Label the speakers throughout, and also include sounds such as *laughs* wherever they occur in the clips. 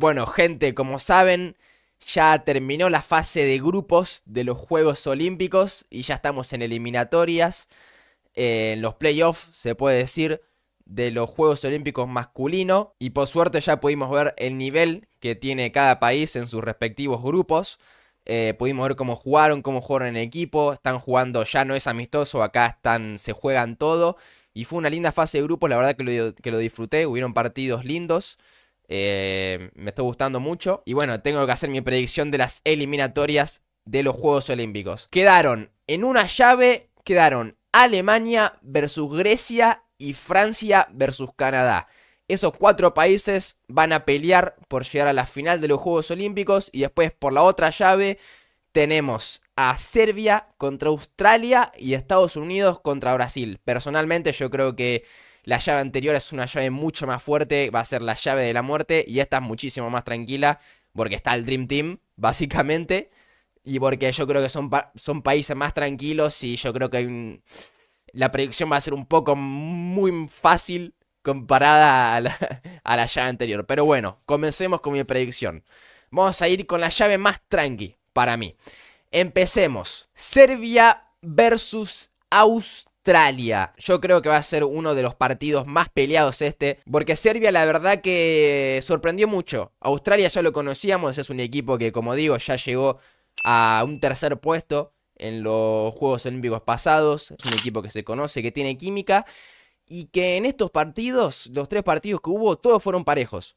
Speaker 1: Bueno, gente, como saben, ya terminó la fase de grupos de los Juegos Olímpicos y ya estamos en eliminatorias, eh, en los playoffs, se puede decir, de los Juegos Olímpicos masculinos. Y por suerte ya pudimos ver el nivel que tiene cada país en sus respectivos grupos. Eh, pudimos ver cómo jugaron, cómo jugaron en equipo, están jugando, ya no es amistoso, acá están, se juegan todo. Y fue una linda fase de grupos, la verdad que que lo disfruté, hubieron partidos lindos. Eh, me está gustando mucho. Y bueno, tengo que hacer mi predicción de las eliminatorias de los Juegos Olímpicos. Quedaron en una llave, quedaron Alemania versus Grecia y Francia versus Canadá. Esos cuatro países van a pelear por llegar a la final de los Juegos Olímpicos y después por la otra llave tenemos a Serbia contra Australia y Estados Unidos contra Brasil. Personalmente yo creo que la llave anterior es una llave mucho más fuerte, va a ser la llave de la muerte y esta es muchísimo más tranquila porque está el Dream Team, *laughs* básicamente. Y porque yo creo que son, son países más tranquilos y yo creo que la predicción va a ser un poco muy fácil comparada a la, a la llave anterior. Pero bueno, comencemos con mi predicción. Vamos a ir con la llave más tranqui para mí. Empecemos. Serbia versus Austria. Australia. Yo creo que va a ser uno de los partidos más peleados este, porque Serbia la verdad que sorprendió mucho. Australia ya lo conocíamos, es un equipo que como digo ya llegó a un tercer puesto en los Juegos Olímpicos pasados. Es un equipo que se conoce, que tiene química y que en estos partidos, los tres partidos que hubo, todos fueron parejos.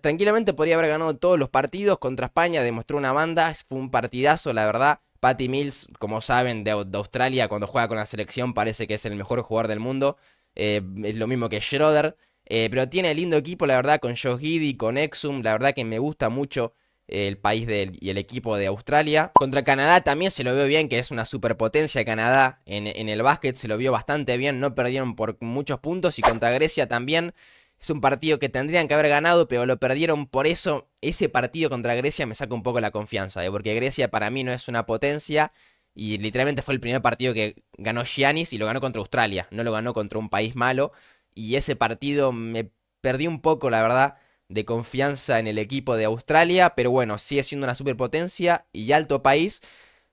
Speaker 1: Tranquilamente podría haber ganado todos los partidos. Contra España demostró una banda, fue un partidazo, la verdad. Patty Mills, como saben, de, Australia, cuando juega con la selección parece que es el mejor jugador del mundo. Eh, es lo mismo que Schroeder. Eh, pero tiene lindo equipo, la verdad, con Josh Giddy, con Exum. La verdad que me gusta mucho eh, el país y el equipo de Australia. Contra Canadá también se lo veo bien, que es una superpotencia Canadá en el básquet, se lo vio bastante bien, no perdieron por muchos puntos y contra Grecia también. Es un partido que tendrían que haber ganado, pero lo perdieron. Por eso ese partido contra Grecia me saca un poco la confianza, ¿eh? porque Grecia para mí no es una potencia. Y literalmente fue el primer partido que ganó Giannis y lo ganó contra Australia. No lo ganó contra un país malo. Y ese partido me perdí un poco, la verdad, de confianza en el equipo de Australia. Pero bueno, sigue siendo una superpotencia y alto país.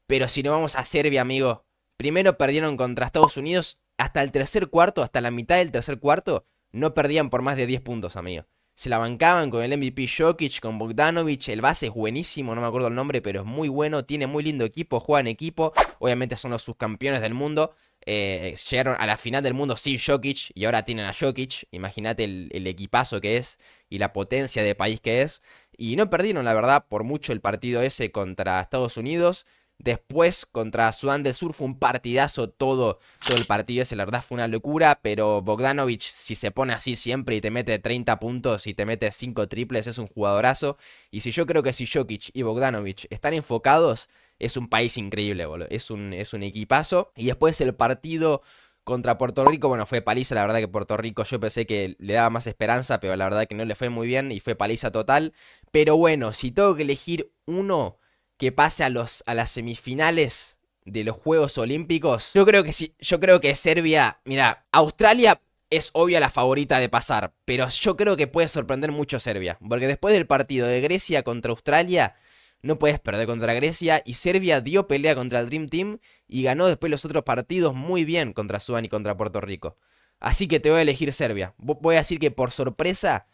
Speaker 1: Pero si no vamos a Serbia, amigo. Primero perdieron contra Estados Unidos hasta el tercer cuarto, hasta la mitad del tercer cuarto no perdían por más de 10 puntos, amigo. Se la bancaban con el MVP Jokic, con Bogdanovic. El base es buenísimo, no me acuerdo el nombre, pero es muy bueno. Tiene muy lindo equipo, juega en equipo. Obviamente son los subcampeones del mundo. Eh, llegaron a la final del mundo sin Jokic y ahora tienen a Jokic. Imagínate el, equipazo que es y la potencia de país que es. Y no perdieron, la verdad, por mucho el partido ese contra Estados Unidos. Después contra Sudán del Sur fue un partidazo todo, todo el partido ese, la verdad fue una locura, pero Bogdanovic si se pone así siempre y te mete 30 puntos y te mete 5 triples es un jugadorazo. Y si yo creo que si Jokic y Bogdanovic están enfocados, es un país increíble, boludo. Es un, es un equipazo. Y después el partido contra Puerto Rico, bueno, fue paliza, la verdad que Puerto Rico yo pensé que le daba más esperanza, pero la verdad que no le fue muy bien y fue paliza total. Pero bueno, si tengo que elegir uno que pase a, los, a las semifinales de los Juegos Olímpicos, yo creo que sí, yo creo que Serbia, mira, Australia es obvia la favorita de pasar, pero yo creo que puede sorprender mucho Serbia, porque después del partido de Grecia contra Australia, no puedes perder contra Grecia y Serbia dio pelea contra el Dream Team y ganó después los otros partidos muy bien contra Sudán y contra Puerto Rico. Así que te voy a elegir Serbia. Voy a decir que por sorpresa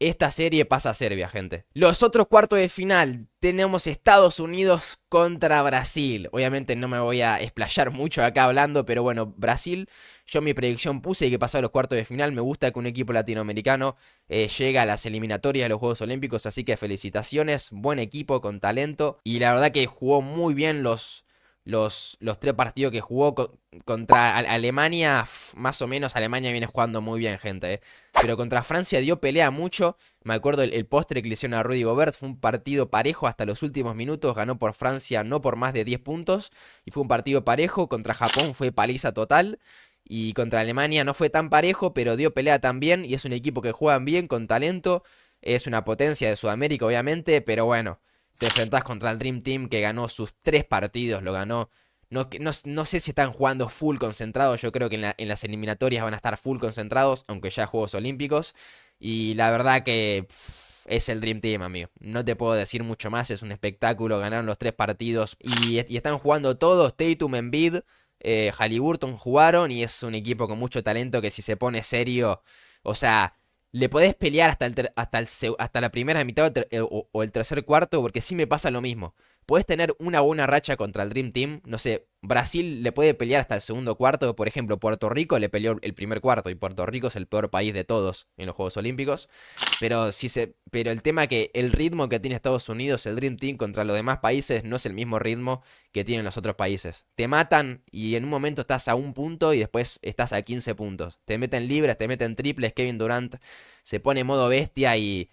Speaker 1: esta serie pasa a Serbia, gente. Los otros cuartos de final tenemos Estados Unidos contra Brasil. Obviamente no me voy a explayar mucho acá hablando, pero bueno, Brasil, yo mi predicción puse que a los cuartos de final. Me gusta que un equipo latinoamericano eh, llegue a las eliminatorias de los Juegos Olímpicos, así que felicitaciones, buen equipo con talento. Y la verdad que jugó muy bien los, los, tres partidos que jugó contra Alemania, más o menos Alemania viene jugando muy bien, gente. Eh. Pero contra Francia dio pelea mucho. Me acuerdo el, postre que le hicieron a Rudy Gobert. Fue un partido parejo hasta los últimos minutos. Ganó por Francia no por más de 10 puntos. Y fue un partido parejo. Contra Japón fue paliza total. Y contra Alemania no fue tan parejo, pero dio pelea también. Y es un equipo que juegan bien, con talento. Es una potencia de Sudamérica, obviamente. Pero bueno, te enfrentás contra el Dream Team que ganó sus tres partidos, lo ganó. No, no, sé si están jugando full concentrados, yo creo que en, las eliminatorias van a estar full concentrados, aunque ya Juegos Olímpicos. Y la verdad que es el Dream Team, amigo. No te puedo decir mucho más, es un espectáculo, ganaron los tres partidos y, están jugando todos, Tatum, en bid, eh, Halliburton jugaron y es un equipo con mucho talento que si se pone serio, o sea, le podés pelear hasta, el hasta, el hasta la primera mitad eh, o, o, el tercer cuarto, porque sí me pasa lo mismo. Podés tener una buena racha contra el Dream Team, no sé, Brasil le puede pelear hasta el segundo cuarto, por ejemplo, Puerto Rico le peleó el primer cuarto y Puerto Rico es el peor país de todos en los Juegos Olímpicos, pero se pero el tema que el ritmo que tiene Estados Unidos, el Dream Team contra los demás países no es el mismo ritmo que tienen los otros países. Te matan y en un momento estás a un punto y después estás a 15 puntos. Te meten libres, te meten triples, Kevin Durant se pone modo bestia y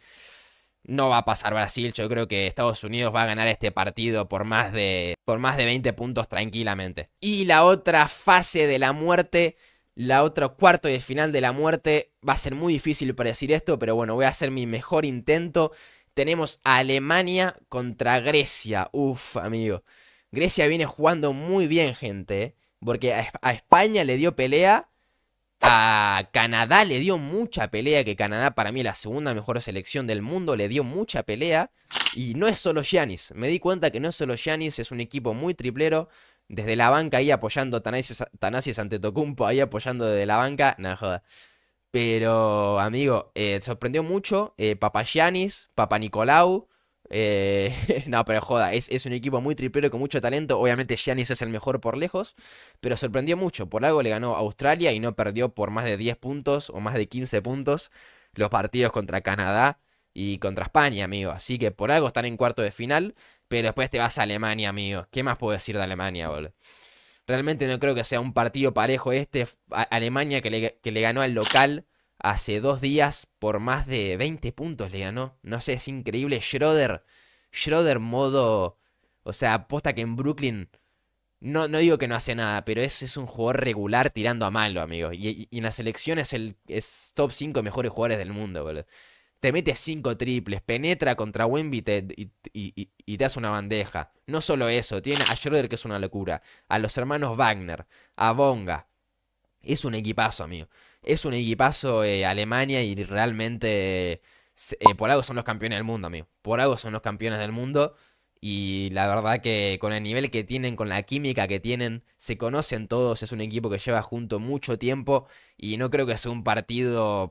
Speaker 1: no va a pasar Brasil. Yo creo que Estados Unidos va a ganar este partido por más de, por más de 20 puntos tranquilamente. Y la otra fase de la muerte, la otra cuarto de final de la muerte, va a ser muy difícil para decir esto, pero bueno, voy a hacer mi mejor intento. Tenemos a Alemania contra Grecia. Uf, amigo. Grecia viene jugando muy bien, gente. ¿eh? Porque a España le dio pelea a Canadá le dio mucha pelea, que Canadá para mí es la segunda mejor selección del mundo, le dio mucha pelea. Y no es solo Giannis, me di cuenta que no es solo Giannis, es un equipo muy triplero. Desde la banca ahí apoyando Tanasi, Tanasi ante Tocumpo, ahí apoyando desde la banca, No, joda. Pero, amigo, eh, sorprendió mucho eh, Papá Giannis, Papa Nicolau, eh, *laughs* no, pero joda, es, un equipo muy tripero con mucho talento. Obviamente Giannis es el mejor por lejos, pero sorprendió mucho. Por algo le ganó a Australia y no perdió por más de 10 puntos o más de 15 puntos los partidos contra Canadá y contra España, amigo. Así que por algo están en cuarto de final, pero después te vas a Alemania, amigo. ¿Qué más puedo decir de Alemania, boludo? Realmente no creo que sea un partido parejo este. Alemania que le, que le ganó al local Hace dos días por más de 20 puntos le ganó. No sé, es increíble. Schroeder. Schroeder modo... O sea, aposta que en Brooklyn... No, no digo que no hace nada, pero es, es un jugador regular tirando a malo, amigo. Y, en la selección es el es top 5 mejores jugadores del mundo, boludo. Te mete 5 triples, penetra contra Wemby y, y, te hace una bandeja. No solo eso, tiene a Schroeder que es una locura, a los hermanos Wagner, a Bonga, es un equipazo, amigo. Es un equipazo eh, Alemania y realmente eh, por algo son los campeones del mundo, amigo. Por algo son los campeones del mundo. Y la verdad que con el nivel que tienen, con la química que tienen, se conocen todos. Es un equipo que lleva junto mucho tiempo y no creo que sea un partido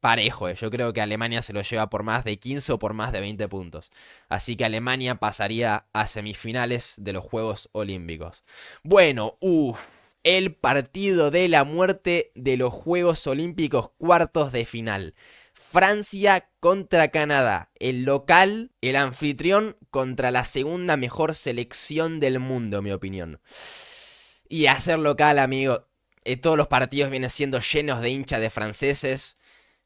Speaker 1: parejo. Eh. Yo creo que Alemania se lo lleva por más de 15 o por más de 20 puntos. Así que Alemania pasaría a semifinales de los Juegos Olímpicos. Bueno, uff el partido de la muerte de los Juegos Olímpicos cuartos de final. Francia contra Canadá, el local, el anfitrión contra la segunda mejor selección del mundo, en mi opinión. Y hacer local, amigo, eh, todos los partidos vienen siendo llenos de hinchas de franceses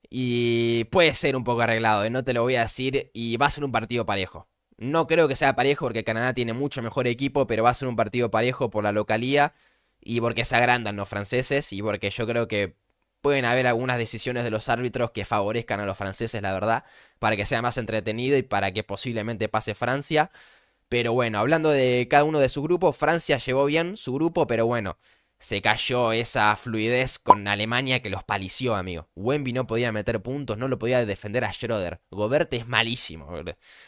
Speaker 1: y puede ser un poco arreglado, eh, no te lo voy a decir, y va a ser un partido parejo. No creo que sea parejo porque Canadá tiene mucho mejor equipo, pero va a ser un partido parejo por la localía y porque se agrandan los franceses y porque yo creo que pueden haber algunas decisiones de los árbitros que favorezcan a los franceses, la verdad, para que sea más entretenido y para que posiblemente pase Francia. Pero bueno, hablando de cada uno de sus grupos, Francia llevó bien su grupo, pero bueno, se cayó esa fluidez con Alemania que los palició, amigo. Wemby no podía meter puntos, no lo podía defender a Schroeder. Gobert es malísimo.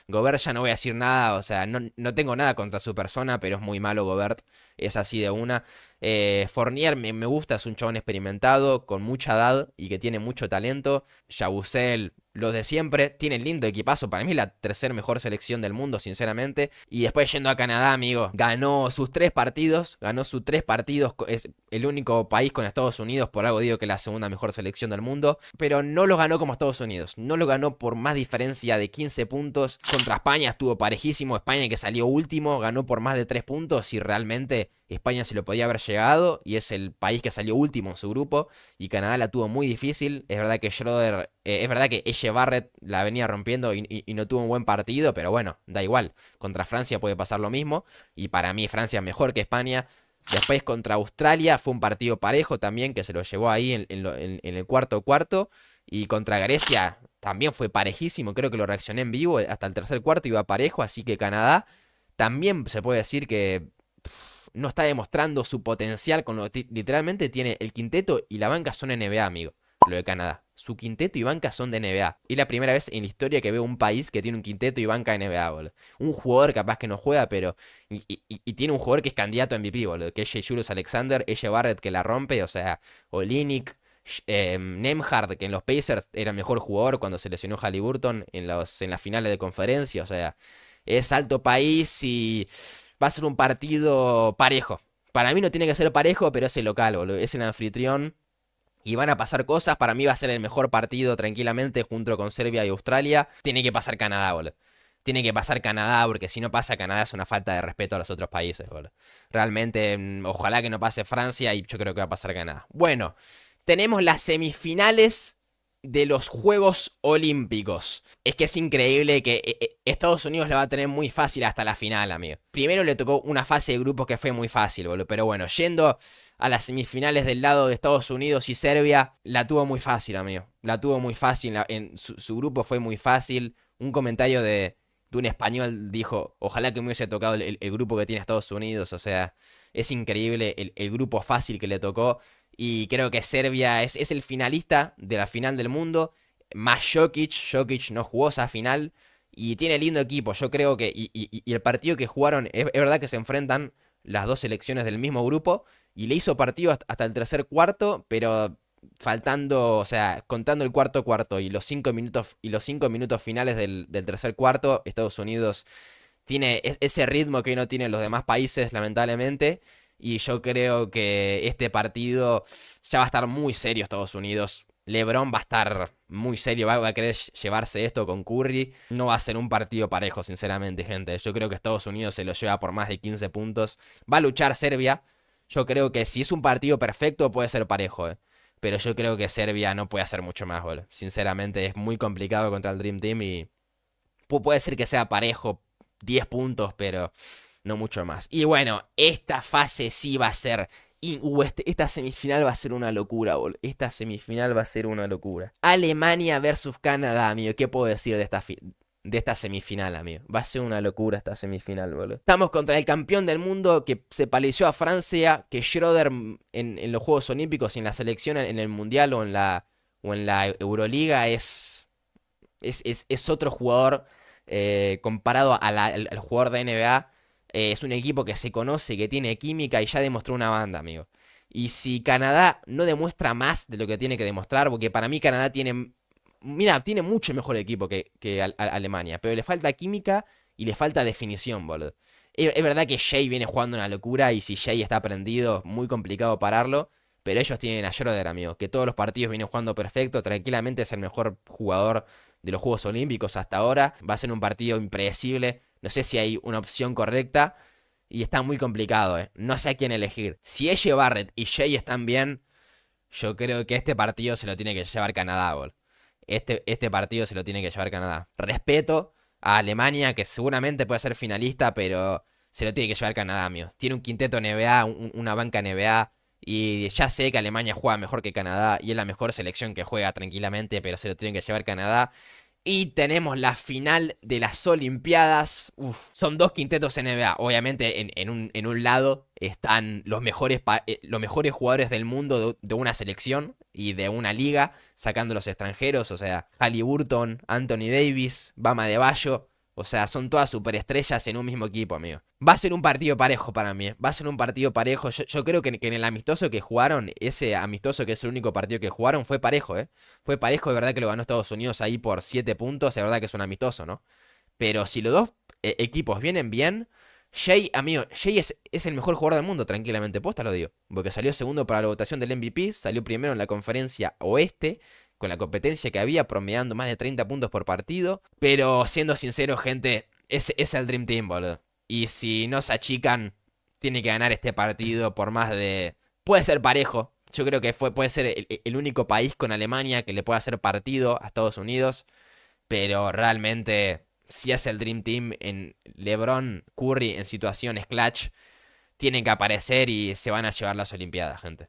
Speaker 1: Gobert ya no voy a decir nada, o sea, no, no tengo nada contra su persona, pero es muy malo Gobert. Es así de una. Eh, Fournier me, gusta, es un chabón experimentado, con mucha edad y que tiene mucho talento. Yabusel, los de siempre, tiene lindo equipazo. Para mí la tercera mejor selección del mundo, sinceramente. Y después yendo a Canadá, amigo, ganó sus tres partidos, ganó sus tres partidos. Es el único país con Estados Unidos, por algo digo que es la segunda mejor selección del mundo. Pero no lo ganó como Estados Unidos, no lo ganó por más diferencia de 15 puntos. Contra España estuvo parejísimo, España que salió último, ganó por más de 3 puntos y realmente España se lo podía haber llegado y es el país que salió último en su grupo y Canadá la tuvo muy difícil. Es verdad que Schroeder, eh, es verdad que ese Barrett la venía rompiendo y, no tuvo un buen partido, pero bueno, da igual. Contra Francia puede pasar lo mismo y para mí Francia mejor que España. Después contra Australia fue un partido parejo también que se lo llevó ahí en, el cuarto cuarto y contra Grecia también fue parejísimo, creo que lo reaccioné en vivo, hasta el tercer cuarto iba parejo, así que Canadá también se puede decir que no está demostrando su potencial con lo que literalmente tiene el quinteto y la banca son NBA, amigo. Lo de Canadá. Su quinteto y banca son de NBA. Y la primera vez en la historia que veo un país que tiene un quinteto y banca NBA, boludo. Un jugador capaz que no juega, pero. Y, tiene un jugador que es candidato a MVP, boludo. Que es Julius Alexander, ella Barrett que la rompe, o sea, Olinik. Eh, em, Nemhard, que en los Pacers era mejor jugador cuando se lesionó Halliburton en, los, en las finales de conferencia. O sea, es alto país y va a ser un partido parejo. Para mí no tiene que ser parejo, pero es el local, boludo. Es el anfitrión. Y van a pasar cosas. Para mí va a ser el mejor partido tranquilamente junto con Serbia y Australia. Tiene que pasar Canadá, boludo. Tiene que pasar Canadá, porque si no pasa Canadá es una falta de respeto a los otros países, boludo. Realmente, mm, ojalá que no pase Francia y yo creo que va a pasar Canadá. Bueno, tenemos las semifinales de los Juegos Olímpicos. Es que es increíble que eh, eh, Estados Unidos la va a tener muy fácil hasta la final, amigo. Primero le tocó una fase de grupo que fue muy fácil, boludo. Pero bueno, yendo a las semifinales del lado de Estados Unidos y Serbia, la tuvo muy fácil, amigo. La tuvo muy fácil. En su, grupo fue muy fácil. Un comentario de, un español dijo, ojalá que me hubiese tocado el, grupo que tiene Estados Unidos, o sea, es increíble el, grupo fácil que le tocó. Y creo que Serbia es, el finalista de la final del mundo. Más Jokic. Jokic no jugó esa final. Y tiene lindo equipo. Yo creo que. Y, y, el partido que jugaron. Es, verdad que se enfrentan las dos selecciones del mismo grupo. Y le hizo partido hasta el tercer cuarto. Pero faltando. O sea, contando el cuarto cuarto. Y los cinco minutos. Y los cinco minutos finales del, del tercer cuarto. Estados Unidos tiene ese ritmo que no tienen los demás países, lamentablemente. Y yo creo que este partido ya va a estar muy serio Estados Unidos. LeBron va a estar muy serio, va a querer llevarse esto con Curry. No va a ser un partido parejo, sinceramente, gente. Yo creo que Estados Unidos se lo lleva por más de 15 puntos. Va a luchar Serbia. Yo creo que si es un partido perfecto puede ser parejo, eh. Pero yo creo que Serbia no puede hacer mucho más, boludo. Sinceramente, es muy complicado contra el Dream Team y puede ser que sea parejo 10 puntos, pero no mucho más. Y bueno, esta fase sí va a ser. Uh, este, esta semifinal va a ser una locura, boludo. Esta semifinal va a ser una locura. Alemania versus Canadá, amigo. ¿Qué puedo decir de esta, de esta semifinal, amigo? Va a ser una locura esta semifinal, boludo. Estamos contra el campeón del mundo que se pareció a Francia, que Schroeder en, los Juegos Olímpicos y en la selección, en el Mundial o en la, o en la Euroliga es, es, otro jugador eh, comparado al jugador de NBA eh, es un equipo que se conoce, que tiene química y ya demostró una banda, amigo. Y si Canadá no demuestra más de lo que tiene que demostrar, porque para mí Canadá tiene. Mira, tiene mucho mejor equipo que, Alemania, pero le falta química y le falta definición, boludo. E, es, verdad que Jay viene jugando una locura y si Shea está prendido, muy complicado pararlo. Pero ellos tienen a Schroeder, amigo, que todos los partidos viene jugando perfecto, tranquilamente es el mejor jugador de los Juegos Olímpicos hasta ahora. Va a ser un partido impredecible. No sé si hay una opción correcta. Y está muy complicado, eh. No sé a quién elegir. Si Eje Barrett y Jay están bien, yo creo que este partido se lo tiene que llevar Canadá, este, este, partido se lo tiene que llevar Canadá. Respeto a Alemania, que seguramente puede ser finalista, pero se lo tiene que llevar Canadá, mío. Tiene un quinteto NBA, una banca NBA y ya sé que Alemania juega mejor que Canadá y es la mejor selección que juega tranquilamente, pero se lo tienen que llevar Canadá. Y tenemos la final de las Olimpiadas. son dos quintetos NBA. Obviamente, en, un, en un, lado están los mejores, eh, los mejores jugadores del mundo de, una selección y de una liga, sacando los extranjeros. O sea, Halliburton, Anthony Davis, Bama de Bayo. O sea, son todas superestrellas en un mismo equipo, amigo. Va a ser un partido parejo para mí. ¿eh? Va a ser un partido parejo. Yo, creo que, en el amistoso que jugaron, ese amistoso que es el único partido que jugaron, fue parejo, ¿eh? Fue parejo, de verdad que lo ganó Estados Unidos ahí por 7 puntos. De verdad que es un amistoso, ¿no? Pero si los dos eh, equipos vienen bien, Jay, amigo, Jay es, el mejor jugador del mundo, tranquilamente. Posta lo digo. Porque salió segundo para la votación del MVP, salió primero en la conferencia oeste, con la competencia que había, promediando más de 30 puntos por partido. Pero siendo sincero, gente, ese es el Dream Team, boludo. Y si no se achican, tiene que ganar este partido por más de... Puede ser parejo. Yo creo que fue, puede ser el, único país con Alemania que le pueda hacer partido a Estados Unidos. Pero realmente, si es el Dream Team en LeBron, Curry en situaciones clutch, tienen que aparecer y se van a llevar las Olimpiadas, gente.